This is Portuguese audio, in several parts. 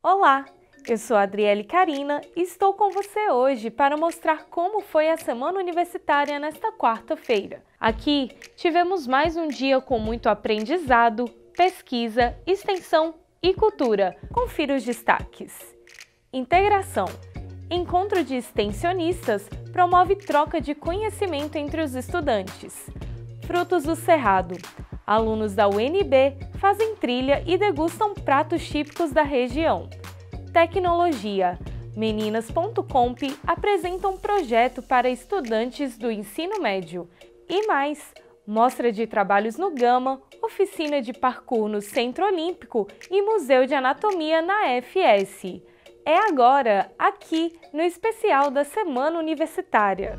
Olá, eu sou a Adriele Carina e estou com você hoje para mostrar como foi a semana universitária nesta quarta-feira. Aqui tivemos mais um dia com muito aprendizado, pesquisa, extensão e cultura. Confira os destaques. Integração. Encontro de extensionistas promove troca de conhecimento entre os estudantes. Frutos do Cerrado. Alunos da UNB fazem trilha e degustam pratos típicos da região. Tecnologia. Meninas.comp apresenta um projeto para estudantes do ensino médio. E mais, mostra de trabalhos no Gama, oficina de parkour no Centro Olímpico e Museu de Anatomia na FS. É agora, aqui, no especial da Semana Universitária.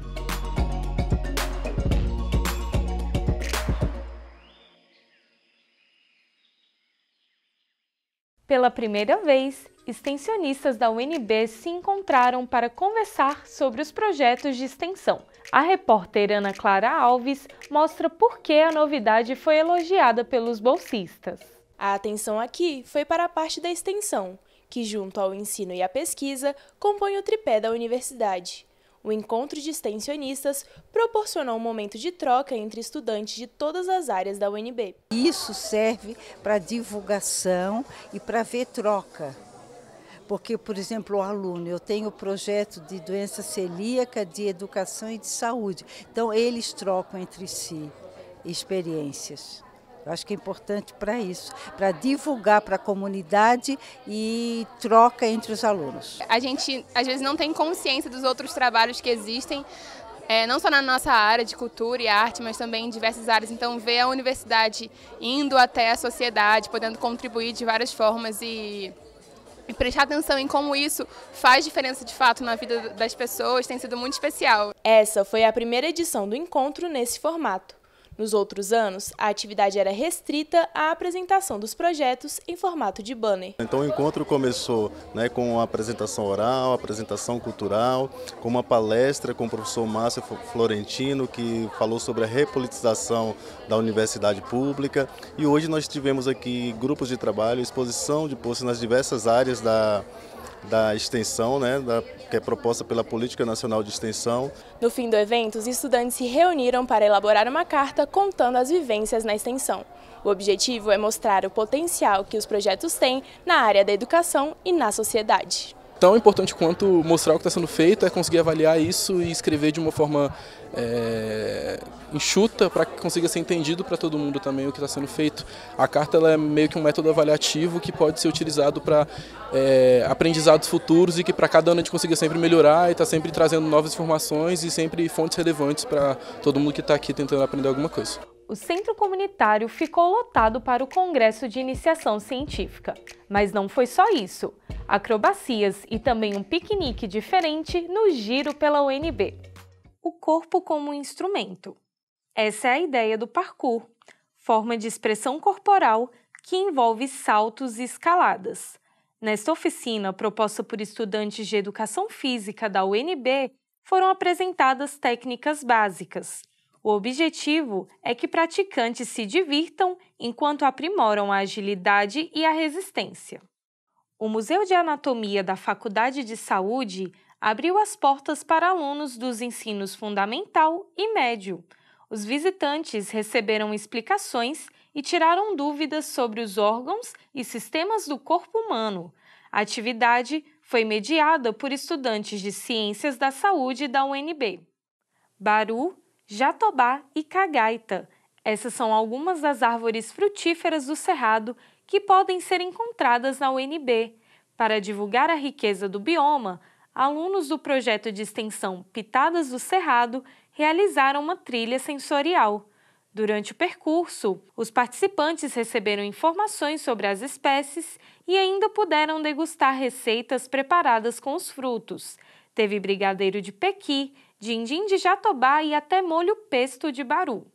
Pela primeira vez, extensionistas da UNB se encontraram para conversar sobre os projetos de extensão. A repórter Ana Clara Alves mostra por que a novidade foi elogiada pelos bolsistas. A atenção aqui foi para a parte da extensão, que, junto ao ensino e à pesquisa, compõe o tripé da universidade. O encontro de extensionistas proporcionou um momento de troca entre estudantes de todas as áreas da UNB. Isso serve para divulgação e para ver troca. Porque, por exemplo, o aluno, eu tenho o projeto de doença celíaca, de educação e de saúde. Então, eles trocam entre si experiências. Eu acho que é importante para isso, para divulgar para a comunidade e troca entre os alunos. A gente às vezes não tem consciência dos outros trabalhos que existem, é, não só na nossa área de cultura e arte, mas também em diversas áreas. Então, ver a universidade indo até a sociedade, podendo contribuir de várias formas e, e prestar atenção em como isso faz diferença de fato na vida das pessoas tem sido muito especial. Essa foi a primeira edição do encontro nesse formato. Nos outros anos, a atividade era restrita à apresentação dos projetos em formato de banner. Então o encontro começou né, com uma apresentação oral, apresentação cultural, com uma palestra com o professor Márcio Florentino, que falou sobre a repolitização da universidade pública. E hoje nós tivemos aqui grupos de trabalho, exposição de postos nas diversas áreas da da extensão, né, da, que é proposta pela Política Nacional de Extensão. No fim do evento, os estudantes se reuniram para elaborar uma carta contando as vivências na extensão. O objetivo é mostrar o potencial que os projetos têm na área da educação e na sociedade tão importante quanto mostrar o que está sendo feito é conseguir avaliar isso e escrever de uma forma é, enxuta para que consiga ser entendido para todo mundo também o que está sendo feito. A carta é meio que um método avaliativo que pode ser utilizado para é, aprendizados futuros e que para cada ano a gente consiga sempre melhorar e está sempre trazendo novas informações e sempre fontes relevantes para todo mundo que está aqui tentando aprender alguma coisa o centro comunitário ficou lotado para o Congresso de Iniciação Científica. Mas não foi só isso. Acrobacias e também um piquenique diferente no giro pela UNB. O corpo como instrumento. Essa é a ideia do parkour, forma de expressão corporal que envolve saltos e escaladas. Nesta oficina, proposta por estudantes de educação física da UNB, foram apresentadas técnicas básicas, o objetivo é que praticantes se divirtam enquanto aprimoram a agilidade e a resistência. O Museu de Anatomia da Faculdade de Saúde abriu as portas para alunos dos ensinos fundamental e médio. Os visitantes receberam explicações e tiraram dúvidas sobre os órgãos e sistemas do corpo humano. A atividade foi mediada por estudantes de Ciências da Saúde da UNB. Baru jatobá e cagaita. Essas são algumas das árvores frutíferas do Cerrado que podem ser encontradas na UNB. Para divulgar a riqueza do bioma, alunos do projeto de extensão Pitadas do Cerrado realizaram uma trilha sensorial. Durante o percurso, os participantes receberam informações sobre as espécies e ainda puderam degustar receitas preparadas com os frutos. Teve brigadeiro de pequi, dindim de jatobá e até molho pesto de baru.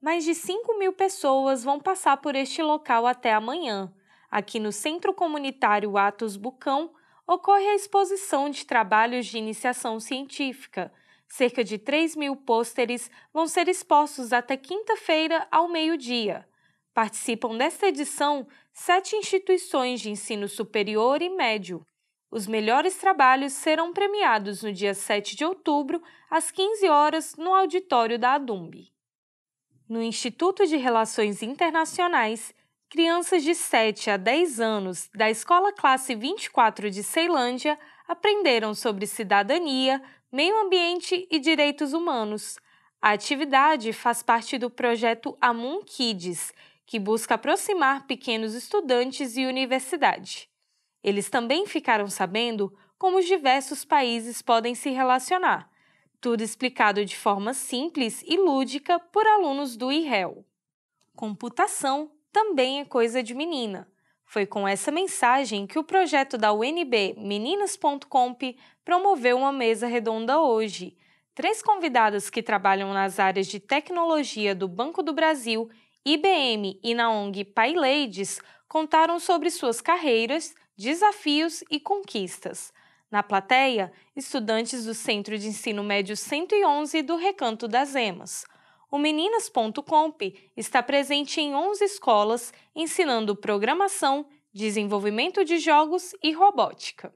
Mais de 5 mil pessoas vão passar por este local até amanhã. Aqui no Centro Comunitário Atos Bucão, ocorre a exposição de trabalhos de iniciação científica. Cerca de 3 mil pôsteres vão ser expostos até quinta-feira, ao meio-dia. Participam desta edição sete instituições de ensino superior e médio, os melhores trabalhos serão premiados no dia 7 de outubro, às 15 horas, no auditório da ADUMB. No Instituto de Relações Internacionais, crianças de 7 a 10 anos da Escola Classe 24 de Ceilândia aprenderam sobre cidadania, meio ambiente e direitos humanos. A atividade faz parte do projeto Amun Kids, que busca aproximar pequenos estudantes e universidade. Eles também ficaram sabendo como os diversos países podem se relacionar, tudo explicado de forma simples e lúdica por alunos do IREL. Computação também é coisa de menina. Foi com essa mensagem que o projeto da UNB Meninas.comp promoveu uma mesa redonda hoje. Três convidadas que trabalham nas áreas de tecnologia do Banco do Brasil, IBM e na ONG Pai Ladies contaram sobre suas carreiras, desafios e conquistas. Na plateia, estudantes do Centro de Ensino Médio 111 do Recanto das Emas. O Meninas.comp está presente em 11 escolas, ensinando programação, desenvolvimento de jogos e robótica.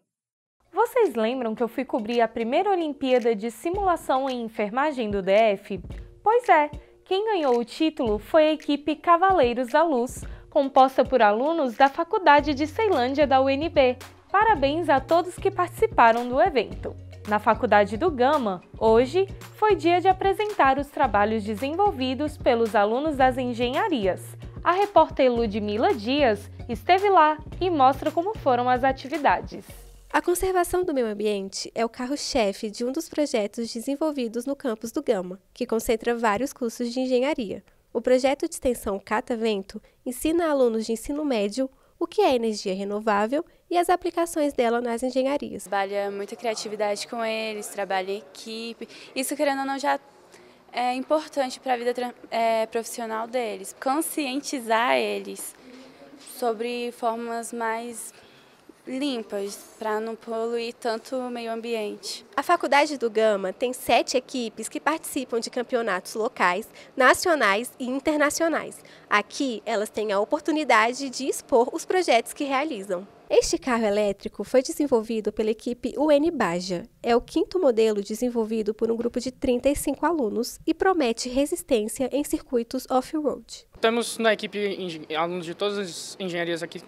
Vocês lembram que eu fui cobrir a primeira Olimpíada de Simulação em Enfermagem do DF? Pois é, quem ganhou o título foi a equipe Cavaleiros da Luz, composta por alunos da Faculdade de Ceilândia da UNB. Parabéns a todos que participaram do evento. Na Faculdade do Gama, hoje foi dia de apresentar os trabalhos desenvolvidos pelos alunos das engenharias. A repórter Ludmila Dias esteve lá e mostra como foram as atividades. A conservação do meio ambiente é o carro-chefe de um dos projetos desenvolvidos no campus do Gama, que concentra vários cursos de engenharia. O projeto de extensão Catavento ensina a alunos de ensino médio o que é energia renovável e as aplicações dela nas engenharias. Trabalha muita criatividade com eles, trabalha em equipe. Isso, querendo ou não, já é importante para a vida é, profissional deles. Conscientizar eles sobre formas mais limpas, para não poluir tanto o meio ambiente. A Faculdade do Gama tem sete equipes que participam de campeonatos locais, nacionais e internacionais. Aqui, elas têm a oportunidade de expor os projetos que realizam. Este carro elétrico foi desenvolvido pela equipe UN Baja. É o quinto modelo desenvolvido por um grupo de 35 alunos e promete resistência em circuitos off-road. Temos na equipe alunos de todas as engenharias aqui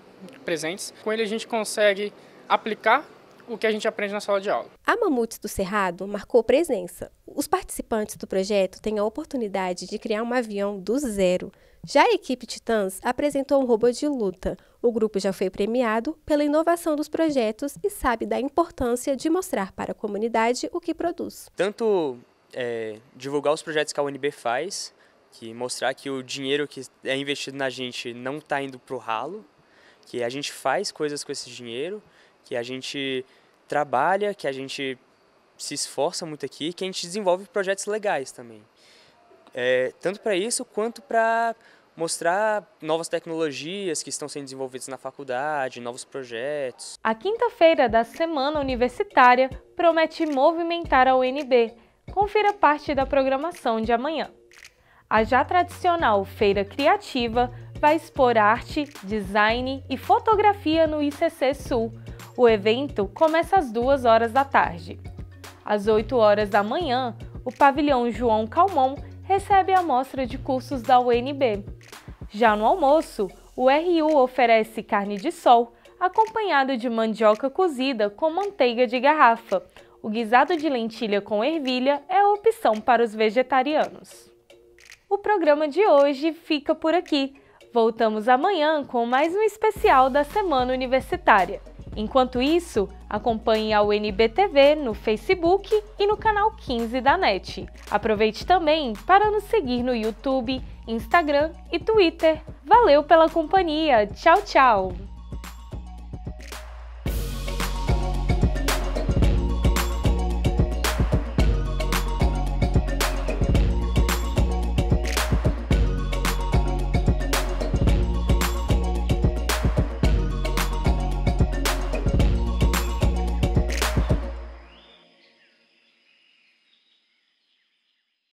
presentes. Com ele a gente consegue aplicar o que a gente aprende na sala de aula. A Mamutes do Cerrado marcou presença. Os participantes do projeto têm a oportunidade de criar um avião do zero, já a equipe Titãs apresentou um robô de luta. O grupo já foi premiado pela inovação dos projetos e sabe da importância de mostrar para a comunidade o que produz. Tanto é, divulgar os projetos que a UNB faz, que mostrar que o dinheiro que é investido na gente não está indo para o ralo, que a gente faz coisas com esse dinheiro, que a gente trabalha, que a gente se esforça muito aqui, que a gente desenvolve projetos legais também. É, tanto para isso quanto para mostrar novas tecnologias que estão sendo desenvolvidas na faculdade, novos projetos. A quinta-feira da Semana Universitária promete movimentar a UNB. Confira parte da programação de amanhã. A já tradicional Feira Criativa vai expor arte, design e fotografia no ICC Sul. O evento começa às 2 horas da tarde. Às 8 horas da manhã, o pavilhão João Calmon recebe a amostra de cursos da UNB. Já no almoço, o RU oferece carne de sol, acompanhado de mandioca cozida com manteiga de garrafa. O guisado de lentilha com ervilha é a opção para os vegetarianos. O programa de hoje fica por aqui. Voltamos amanhã com mais um especial da Semana Universitária. Enquanto isso, acompanhe a UNB no Facebook e no canal 15 da NET. Aproveite também para nos seguir no YouTube, Instagram e Twitter. Valeu pela companhia! Tchau, tchau!